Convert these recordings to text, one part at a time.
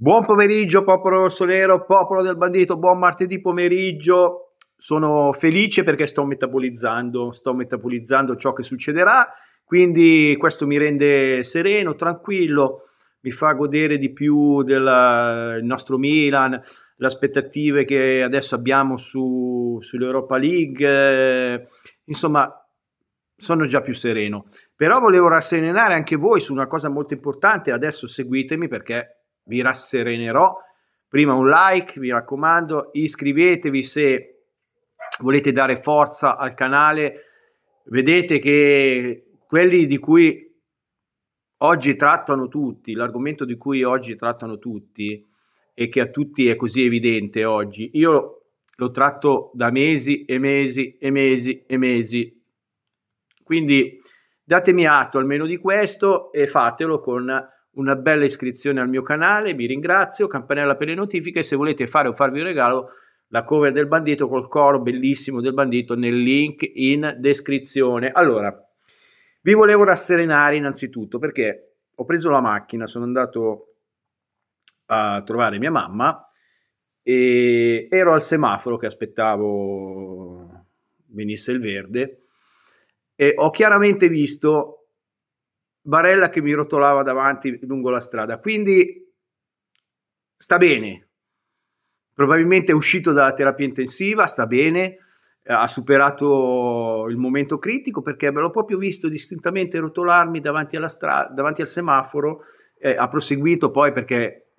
Buon pomeriggio popolo rossolero, popolo del bandito, buon martedì pomeriggio. Sono felice perché sto metabolizzando, sto metabolizzando ciò che succederà, quindi questo mi rende sereno, tranquillo, mi fa godere di più del nostro Milan, le aspettative che adesso abbiamo su, sull'Europa League, eh, insomma sono già più sereno. Però volevo rasserenare anche voi su una cosa molto importante, adesso seguitemi perché vi rasserenerò. Prima un like, mi raccomando, iscrivetevi se volete dare forza al canale. Vedete che quelli di cui oggi trattano tutti, l'argomento di cui oggi trattano tutti e che a tutti è così evidente oggi, io lo tratto da mesi e mesi e mesi e mesi. Quindi datemi atto almeno di questo e fatelo con una bella iscrizione al mio canale, vi ringrazio, campanella per le notifiche, se volete fare o farvi un regalo, la cover del bandito col coro bellissimo del bandito nel link in descrizione. Allora, vi volevo rasserenare innanzitutto perché ho preso la macchina, sono andato a trovare mia mamma e ero al semaforo che aspettavo venisse il verde e ho chiaramente visto Barella che mi rotolava davanti lungo la strada. Quindi sta bene. Probabilmente è uscito dalla terapia intensiva, sta bene, eh, ha superato il momento critico perché me l'ho proprio visto distintamente rotolarmi davanti, alla strada, davanti al semaforo. Eh, ha proseguito poi perché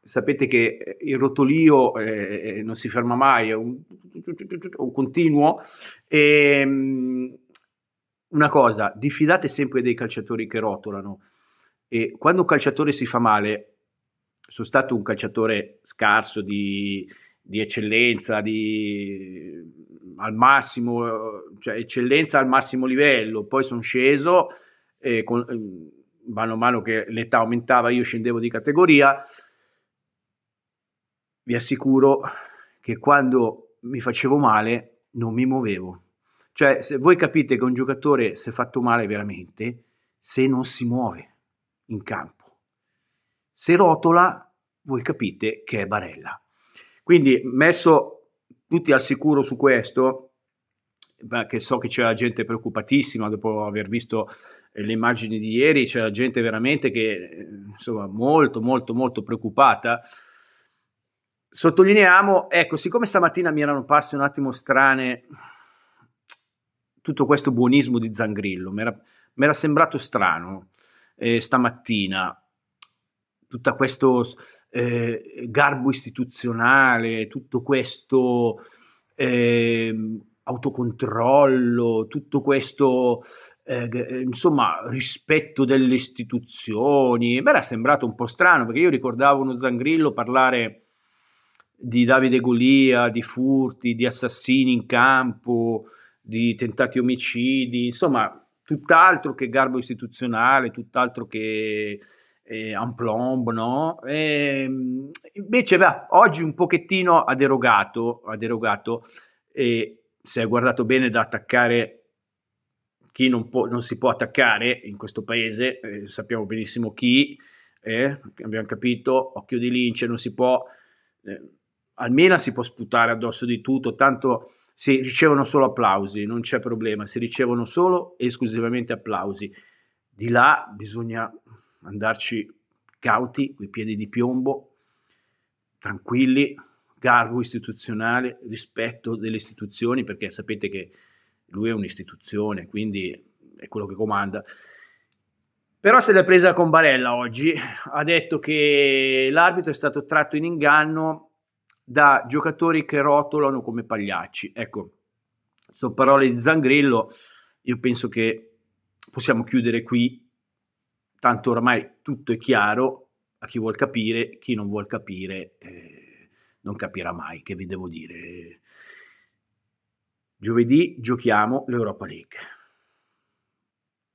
sapete che eh, il rotolio eh, eh, non si ferma mai, è un, un continuo. E, ehm, una cosa, diffidate sempre dei calciatori che rotolano. E quando un calciatore si fa male, sono stato un calciatore scarso di, di eccellenza, di, al massimo, cioè eccellenza al massimo livello, poi sono sceso, eh, con, ehm, mano a mano che l'età aumentava io scendevo di categoria, vi assicuro che quando mi facevo male non mi muovevo cioè, se voi capite che un giocatore si è fatto male veramente se non si muove in campo. Se rotola, voi capite che è Barella. Quindi, messo tutti al sicuro su questo, che so che c'è la gente preoccupatissima dopo aver visto eh, le immagini di ieri, c'è la gente veramente che, eh, insomma, molto, molto, molto preoccupata. Sottolineiamo, ecco, siccome stamattina mi erano passate un attimo strane tutto questo buonismo di Zangrillo, mi era sembrato strano eh, stamattina, tutto questo eh, garbo istituzionale, tutto questo eh, autocontrollo, tutto questo eh, eh, insomma, rispetto delle istituzioni. Mi era sembrato un po' strano perché io ricordavo uno Zangrillo parlare di Davide Golia, di furti, di assassini in campo, di tentati omicidi, insomma, tutt'altro che garbo istituzionale, tutt'altro che eh, amplomb, no? E, ehm, invece, beh, oggi un pochettino ha derogato, ha derogato e se hai guardato bene da attaccare chi non, può, non si può attaccare in questo paese, eh, sappiamo benissimo chi, eh, abbiamo capito, occhio di lince, non si può, eh, almeno si può sputare addosso di tutto, tanto si ricevono solo applausi, non c'è problema, si ricevono solo e esclusivamente applausi. Di là bisogna andarci cauti, coi piedi di piombo, tranquilli, garbo istituzionale, rispetto delle istituzioni, perché sapete che lui è un'istituzione, quindi è quello che comanda. Però se l'è presa con Barella oggi, ha detto che l'arbitro è stato tratto in inganno da giocatori che rotolano come pagliacci. Ecco, sono parole di Zangrillo, io penso che possiamo chiudere qui, tanto ormai tutto è chiaro, a chi vuol capire, chi non vuol capire eh, non capirà mai, che vi devo dire. Giovedì giochiamo l'Europa League.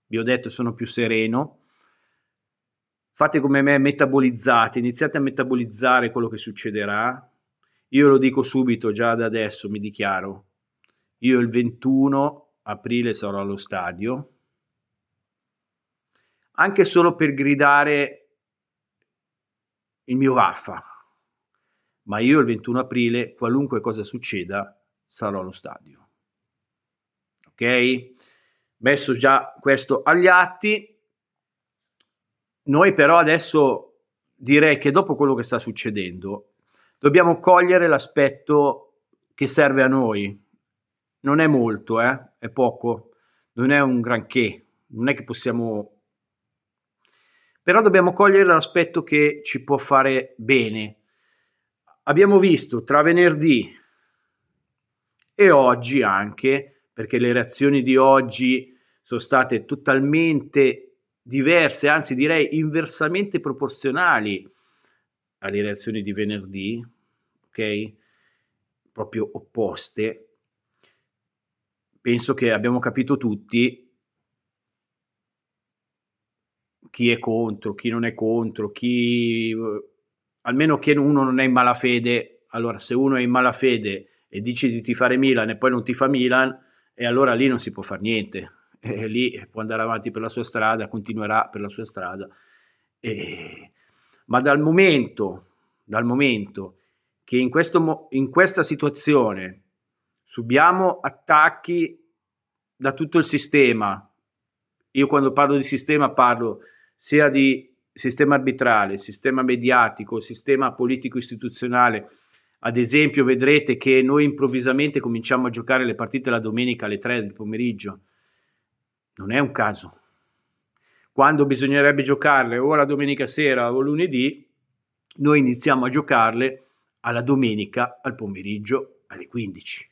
Vi ho detto sono più sereno. Fate come me, metabolizzate, iniziate a metabolizzare quello che succederà, io lo dico subito, già da adesso mi dichiaro. Io il 21 aprile sarò allo stadio, anche solo per gridare il mio vaffa. Ma io il 21 aprile, qualunque cosa succeda, sarò allo stadio. Ok? Messo già questo agli atti. Noi però adesso direi che dopo quello che sta succedendo dobbiamo cogliere l'aspetto che serve a noi. Non è molto, eh? è poco, non è un granché, non è che possiamo... Però dobbiamo cogliere l'aspetto che ci può fare bene. Abbiamo visto tra venerdì e oggi anche, perché le reazioni di oggi sono state totalmente diverse, anzi direi inversamente proporzionali alle reazioni di venerdì, ok? Proprio opposte. Penso che abbiamo capito tutti chi è contro, chi non è contro, chi almeno che uno non è in malafede. Allora, se uno è in malafede e dici di ti fare Milan e poi non ti fa Milan, e allora lì non si può fare niente. E lì può andare avanti per la sua strada, continuerà per la sua strada. E ma dal momento, dal momento che in, questo, in questa situazione subiamo attacchi da tutto il sistema, io quando parlo di sistema parlo sia di sistema arbitrale, sistema mediatico, sistema politico-istituzionale, ad esempio vedrete che noi improvvisamente cominciamo a giocare le partite la domenica alle 3 del pomeriggio, non è un caso quando bisognerebbe giocarle o la domenica sera o lunedì, noi iniziamo a giocarle alla domenica al pomeriggio alle 15.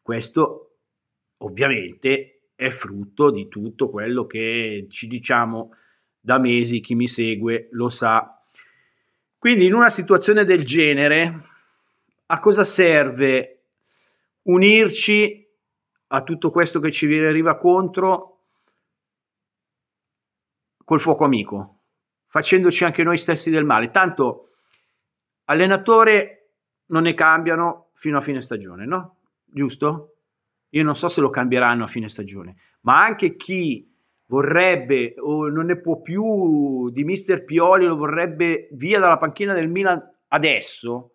Questo ovviamente è frutto di tutto quello che ci diciamo da mesi, chi mi segue lo sa. Quindi in una situazione del genere, a cosa serve unirci a tutto questo che ci arriva contro col fuoco amico, facendoci anche noi stessi del male. Tanto allenatore non ne cambiano fino a fine stagione, no? Giusto? Io non so se lo cambieranno a fine stagione, ma anche chi vorrebbe o non ne può più di mister Pioli, lo vorrebbe via dalla panchina del Milan adesso,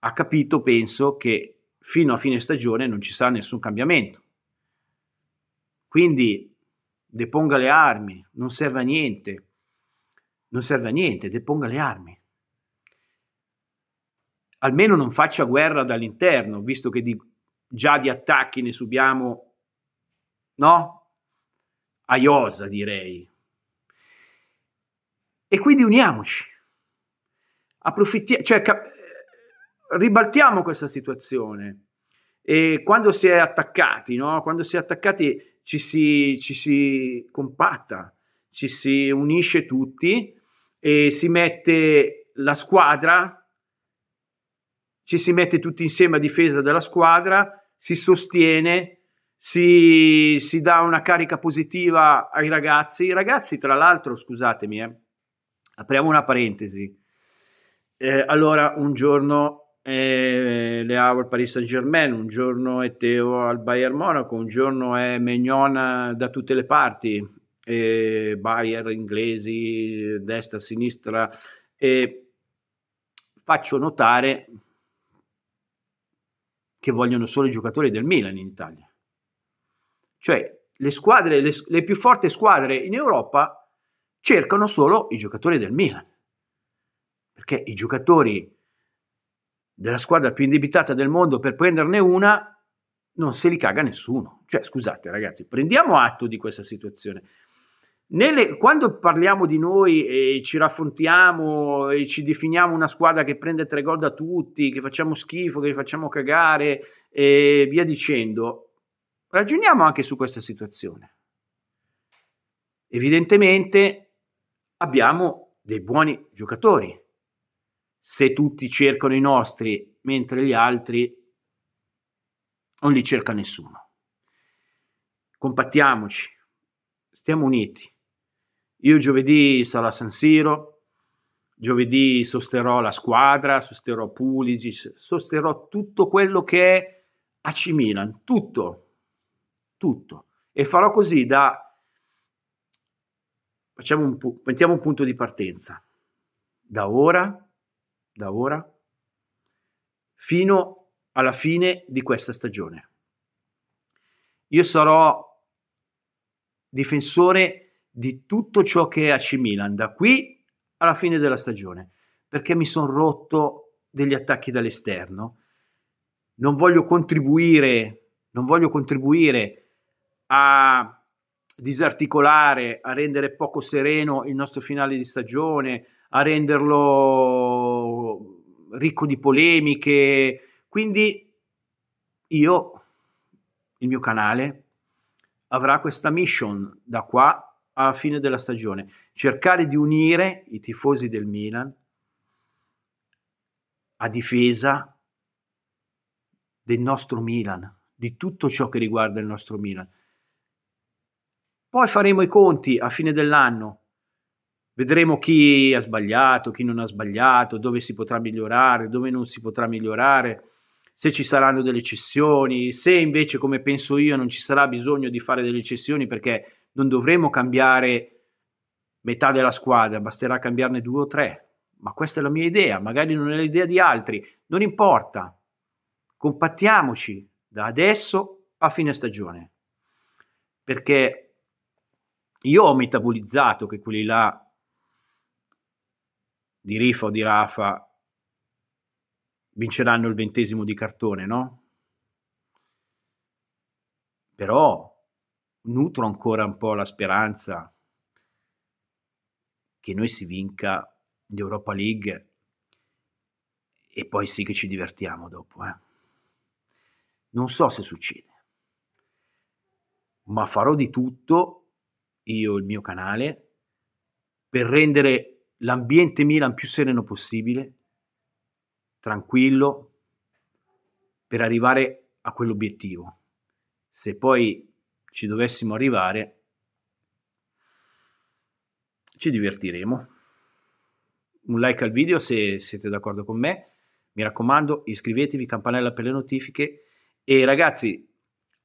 ha capito, penso, che fino a fine stagione non ci sarà nessun cambiamento. Quindi deponga le armi, non serve a niente, non serve a niente, deponga le armi. Almeno non faccia guerra dall'interno, visto che di, già di attacchi ne subiamo, no? A iosa direi. E quindi uniamoci, approfittiamo, cioè cap- ribaltiamo questa situazione. E quando si è attaccati, no? quando si è attaccati ci si, ci si compatta, ci si unisce tutti e si mette la squadra, ci si mette tutti insieme a difesa della squadra, si sostiene, si, si dà una carica positiva ai ragazzi. I ragazzi, tra l'altro, scusatemi, eh, apriamo una parentesi. Eh, allora, un giorno e eh, Leao al Paris Saint Germain, un giorno è Teo al Bayern Monaco, un giorno è Mignon eh, da tutte le parti, e Bayern inglesi, destra, sinistra, e faccio notare che vogliono solo i giocatori del Milan in Italia. Cioè le squadre, le, le più forti squadre in Europa cercano solo i giocatori del Milan, perché i giocatori della squadra più indebitata del mondo per prenderne una, non se li caga nessuno. Cioè, scusate ragazzi, prendiamo atto di questa situazione. Nelle, quando parliamo di noi e ci raffrontiamo e ci definiamo una squadra che prende tre gol da tutti, che facciamo schifo, che li facciamo cagare e via dicendo, ragioniamo anche su questa situazione. Evidentemente abbiamo dei buoni giocatori, se tutti cercano i nostri mentre gli altri non li cerca nessuno. Compattiamoci, stiamo uniti. Io giovedì sarò a San Siro, giovedì sosterrò la squadra, sosterrò Pulisic, sosterrò tutto quello che è AC Milan, tutto, tutto. E farò così da... Facciamo un, mettiamo un punto di partenza. Da ora da ora fino alla fine di questa stagione. Io sarò difensore di tutto ciò che è AC Milan da qui alla fine della stagione, perché mi sono rotto degli attacchi dall'esterno. Non voglio contribuire, non voglio contribuire a disarticolare, a rendere poco sereno il nostro finale di stagione, a renderlo ricco di polemiche. Quindi io, il mio canale, avrà questa mission da qua alla fine della stagione, cercare di unire i tifosi del Milan a difesa del nostro Milan, di tutto ciò che riguarda il nostro Milan. Poi faremo i conti a fine dell'anno, Vedremo chi ha sbagliato, chi non ha sbagliato, dove si potrà migliorare, dove non si potrà migliorare, se ci saranno delle cessioni, se invece, come penso io, non ci sarà bisogno di fare delle cessioni perché non dovremo cambiare metà della squadra, basterà cambiarne due o tre. Ma questa è la mia idea, magari non è l'idea di altri, non importa. Compattiamoci da adesso a fine stagione. Perché io ho metabolizzato che quelli là di Rifa o di Rafa vinceranno il ventesimo di cartone, no? Però nutro ancora un po' la speranza che noi si vinca l'Europa League e poi sì che ci divertiamo dopo. Eh. Non so se succede, ma farò di tutto, io e il mio canale, per rendere l'ambiente Milan più sereno possibile, tranquillo, per arrivare a quell'obiettivo. Se poi ci dovessimo arrivare, ci divertiremo. Un like al video se siete d'accordo con me. Mi raccomando, iscrivetevi, campanella per le notifiche. E ragazzi,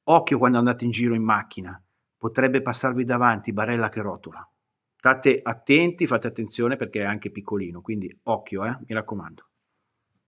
occhio quando andate in giro in macchina, potrebbe passarvi davanti barella che rotola. State attenti, fate attenzione perché è anche piccolino, quindi occhio, eh, mi raccomando.